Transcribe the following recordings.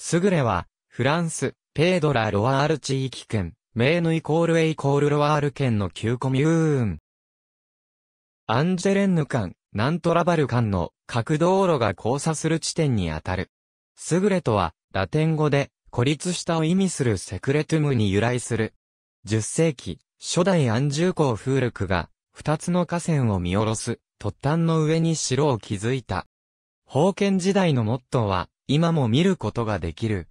スグレは、フランス、ペードラ・ロワール地域圏、メーヌイコールエイコールロワール県の旧コミューン。アンジェレンヌ間、ナントラバル間の各道路が交差する地点にあたる。スグレとは、ラテン語で、孤立したを意味するセクレトゥムに由来する。10世紀、初代アンジューー・フールクが、二つの河川を見下ろす、突端の上に城を築いた。封建時代のモットーは、今も見ることができる。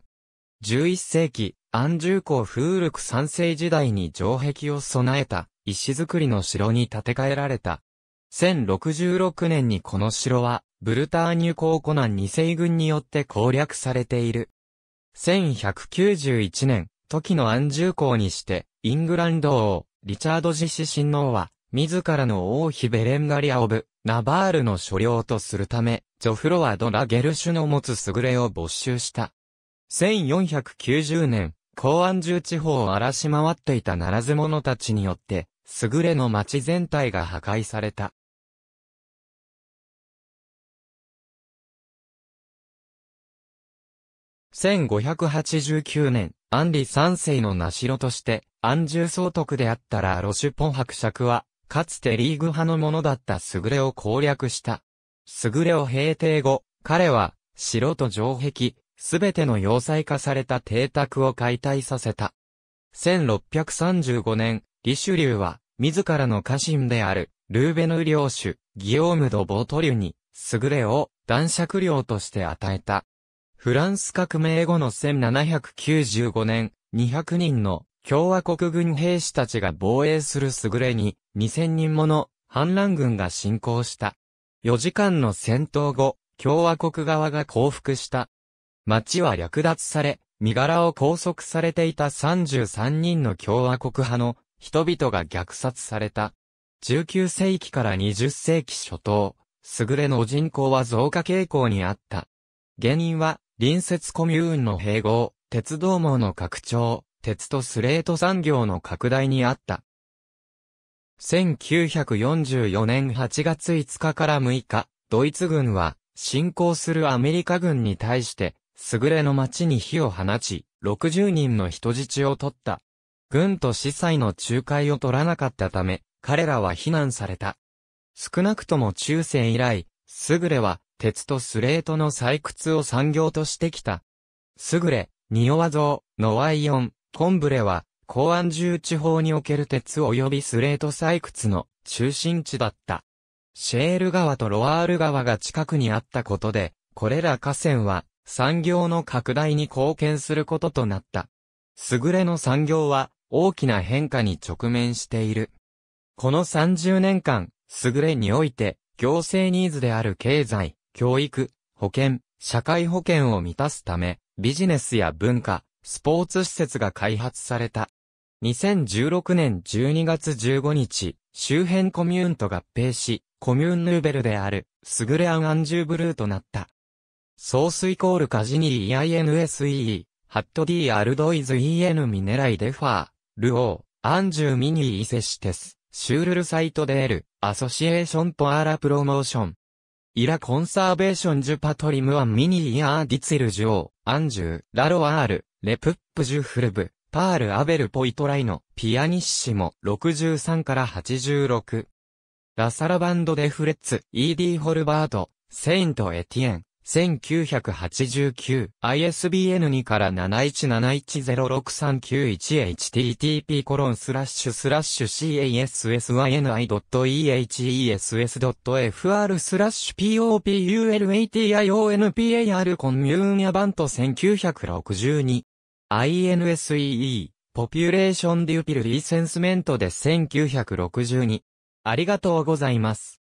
11世紀、安住港風力三世時代に城壁を備えた石造りの城に建て替えられた。1066年にこの城は、ブルターニュコナン二世軍によって攻略されている。1191年、時の安住港にして、イングランド王、リチャード・ジシ神王は、自らの王妃ベレンガリア・オブ・ナバールの所領とするため、ジョフロワ・ド・ラ・ゲルシュの持つ優れを没収した。1490年、公安住地方を荒らし回っていたならず者たちによって、優れの町全体が破壊された。1589年、アンリ三世の名城として、安住総督であったラ・ロシュポン伯爵は、かつてリーグ派のものだった優れを攻略した。優れを平定後、彼は、城と城壁、すべての要塞化された邸宅を解体させた。1635年、リシュリューは、自らの家臣である、ルーベヌ領主、ギオーム・ド・ボートリュに、優れを男爵領として与えた。フランス革命後の1795年、200人の共和国軍兵士たちが防衛する優れに、2000人もの反乱軍が侵攻した。4時間の戦闘後、共和国側が降伏した。町は略奪され、身柄を拘束されていた33人の共和国派の人々が虐殺された。19世紀から20世紀初頭、優れの人口は増加傾向にあった。原因は、隣接コミューンの併合、鉄道網の拡張、鉄とスレート産業の拡大にあった。1944年8月5日から6日、ドイツ軍は、侵攻するアメリカ軍に対して、優れの町に火を放ち、60人の人質を取った。軍と司祭の仲介を取らなかったため、彼らは非難された。少なくとも中世以来、優れは、鉄とスレートの採掘を産業としてきた。優れ、ニオワウ、ノワイオン、コンブレは、公安住地方における鉄及びスレート採掘の中心地だった。シェール川とロワール川が近くにあったことで、これら河川は産業の拡大に貢献することとなった。優れの産業は大きな変化に直面している。この30年間、優れにおいて、行政ニーズである経済、教育、保険、社会保険を満たすため、ビジネスや文化、スポーツ施設が開発された。2016年12月15日、周辺コミューンと合併し、コミューンヌーベルである、スグレアン・アンジュブルーとなった。ソースイコールカジニー EINSEE、ハット D アルドイズ EN ミネライデファー、ルオー、アンジュミニーイセシテス、シュールルサイトデール、アソシエーションポアラプロモーション。イラコンサーベーションジュパトリムアンミニーアーディツィルジオー、アンジュー、ラロアール、レプップジュフルブ、パール・アベル・ポイトライのピアニッシモ63から86。ラサラバンド・デ・フレッツ、イーディ・ホルバート、セイント・エティエン、1989 ISBN 2から 7171063911http コロンスラッシュスラッシュ casyni.ehess.fr スラッシュ populationpar コンミューニャバント1962 INSEE ポピュレーションデュピルリーセンスメントで1962ありがとうございます。